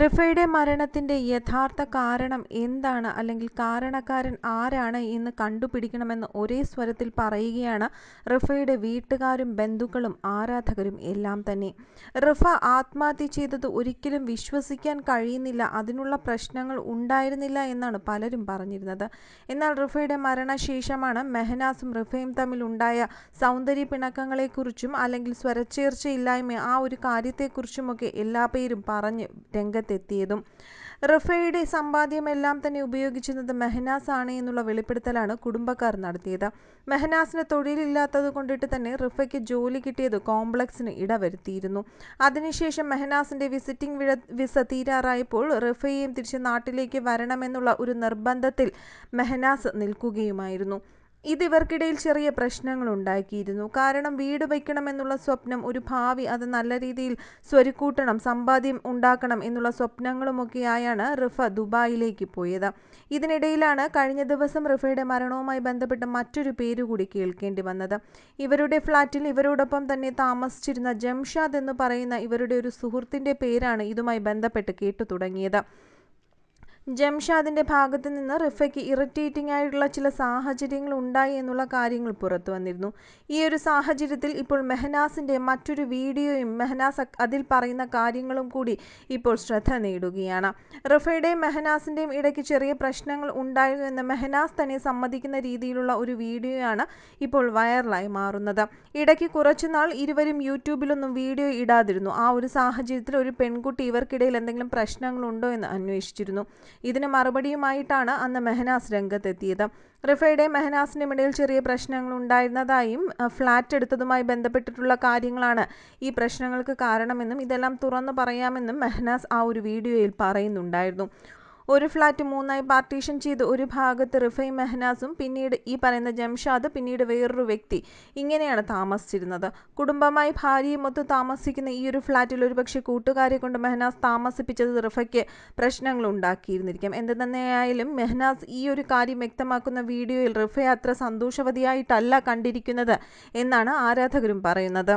റിഫയുടെ മരണത്തിൻ്റെ യഥാർത്ഥ കാരണം എന്താണ് അല്ലെങ്കിൽ കാരണക്കാരൻ ആരാണ് എന്ന് കണ്ടുപിടിക്കണമെന്ന് ഒരേ സ്വരത്തിൽ പറയുകയാണ് റിഫയുടെ വീട്ടുകാരും ബന്ധുക്കളും ആരാധകരും എല്ലാം തന്നെ റിഫ ആത്മഹത്യ ചെയ്തത് ഒരിക്കലും വിശ്വസിക്കാൻ കഴിയുന്നില്ല അതിനുള്ള പ്രശ്നങ്ങൾ ഉണ്ടായിരുന്നില്ല എന്നാണ് പലരും പറഞ്ഞിരുന്നത് എന്നാൽ റിഫയുടെ മരണശേഷമാണ് മെഹനാസും റിഫയും തമ്മിലുണ്ടായ സൗന്ദര്യ പിണക്കങ്ങളെക്കുറിച്ചും അല്ലെങ്കിൽ സ്വരച്ചേർച്ചയില്ലായ്മ ആ ഒരു കാര്യത്തെക്കുറിച്ചുമൊക്കെ എല്ലാ പേരും പറഞ്ഞ് രംഗത്ത് രംഗത്തെത്തിയതും റഫയുടെ സമ്പാദ്യമെല്ലാം തന്നെ ഉപയോഗിച്ചിരുന്നത് മെഹനാസ് ആണ് എന്നുള്ള വെളിപ്പെടുത്തലാണ് കുടുംബക്കാർ നടത്തിയത് മെഹനാസിന് തൊഴിലില്ലാത്തത് കൊണ്ടിട്ട് തന്നെ റിഫയ്ക്ക് ജോലി കിട്ടിയത് കോംപ്ലക്സിന് ഇടവരുത്തിയിരുന്നു അതിനുശേഷം മെഹനാസിന്റെ വിസിറ്റിംഗ് വിസ തീരാറായപ്പോൾ റിഫയെയും തിരിച്ച് നാട്ടിലേക്ക് വരണമെന്നുള്ള ഒരു നിർബന്ധത്തിൽ മെഹനാസ് നിൽക്കുകയുമായിരുന്നു ഇത് ഇവർക്കിടയിൽ ചെറിയ പ്രശ്നങ്ങൾ ഉണ്ടാക്കിയിരുന്നു കാരണം വീട് വയ്ക്കണമെന്നുള്ള സ്വപ്നം ഒരു ഭാവി അത് നല്ല രീതിയിൽ സ്വരുക്കൂട്ടണം സമ്പാദ്യം ഉണ്ടാക്കണം എന്നുള്ള സ്വപ്നങ്ങളുമൊക്കെയായാണ് റിഫ ദുബായിലേക്ക് പോയത് ഇതിനിടയിലാണ് കഴിഞ്ഞ ദിവസം റിഫയുടെ മരണവുമായി ബന്ധപ്പെട്ട മറ്റൊരു പേര് കൂടി കേൾക്കേണ്ടി വന്നത് ഇവരുടെ ഫ്ളാറ്റിൽ ഇവരോടൊപ്പം തന്നെ താമസിച്ചിരുന്ന ജംഷാദ് എന്ന് പറയുന്ന ഇവരുടെ ഒരു സുഹൃത്തിൻ്റെ പേരാണ് ഇതുമായി ബന്ധപ്പെട്ട് കേട്ടു തുടങ്ങിയത് ജംഷാദിന്റെ ഭാഗത്ത് നിന്ന് റിഫയ്ക്ക് ഇറിറ്റേറ്റിംഗ് ആയിട്ടുള്ള ചില സാഹചര്യങ്ങൾ ഉണ്ടായി എന്നുള്ള കാര്യങ്ങൾ പുറത്തു വന്നിരുന്നു ഈ ഒരു സാഹചര്യത്തിൽ ഇപ്പോൾ മെഹനാസിന്റെ മറ്റൊരു വീഡിയോയും മെഹനാസ് അതിൽ പറയുന്ന കാര്യങ്ങളും കൂടി ഇപ്പോൾ ശ്രദ്ധ നേടുകയാണ് റിഫയുടെയും മെഹനാസിന്റെയും ഇടയ്ക്ക് ചെറിയ പ്രശ്നങ്ങൾ ഉണ്ടായിരുന്നു എന്ന് മെഹനാസ് തന്നെ സമ്മതിക്കുന്ന രീതിയിലുള്ള ഒരു വീഡിയോയാണ് ഇപ്പോൾ വൈറലായി മാറുന്നത് ഇടയ്ക്ക് കുറച്ചുനാൾ ഇരുവരും യൂട്യൂബിലൊന്നും വീഡിയോ ഇടാതിരുന്നു ആ ഒരു സാഹചര്യത്തിൽ ഒരു പെൺകുട്ടി ഇവർക്കിടയിൽ എന്തെങ്കിലും പ്രശ്നങ്ങളുണ്ടോ എന്ന് അന്വേഷിച്ചിരുന്നു ഇതിന് മറുപടിയുമായിട്ടാണ് അന്ന് മെഹനാസ് രംഗത്തെത്തിയത് റിഫയുടെ മെഹനാസിൻ്റെയും ഇടയിൽ ചെറിയ പ്രശ്നങ്ങൾ ഉണ്ടായിരുന്നതായും ഫ്ലാറ്റ് എടുത്തതുമായി ബന്ധപ്പെട്ടിട്ടുള്ള കാര്യങ്ങളാണ് ഈ പ്രശ്നങ്ങൾക്ക് കാരണമെന്നും ഇതെല്ലാം തുറന്നു പറയാമെന്നും മെഹനാസ് ആ ഒരു വീഡിയോയിൽ പറയുന്നുണ്ടായിരുന്നു ഒരു ഫ്ലാറ്റ് മൂന്നായി പാർട്ടീഷൻ ചെയ്ത് ഒരു ഭാഗത്ത് റിഫൈ മെഹനാസും പിന്നീട് ഈ പറയുന്ന ജംഷാദ് പിന്നീട് വേറൊരു വ്യക്തി ഇങ്ങനെയാണ് താമസിച്ചിരുന്നത് കുടുംബമായി ഒത്ത് താമസിക്കുന്ന ഈ ഒരു ഫ്ലാറ്റിൽ ഒരുപക്ഷെ കൂട്ടുകാരെ കൊണ്ട് മെഹനാസ് താമസിപ്പിച്ചത് റിഫയ്ക്ക് പ്രശ്നങ്ങൾ ഉണ്ടാക്കിയിരുന്നിരിക്കാം എന്ത് തന്നെയായാലും മെഹനാസ് ഈ ഒരു കാര്യം വ്യക്തമാക്കുന്ന വീഡിയോയിൽ റിഫ അത്ര സന്തോഷവതിയായിട്ടല്ല കണ്ടിരിക്കുന്നത് എന്നാണ് ആരാധകരും പറയുന്നത്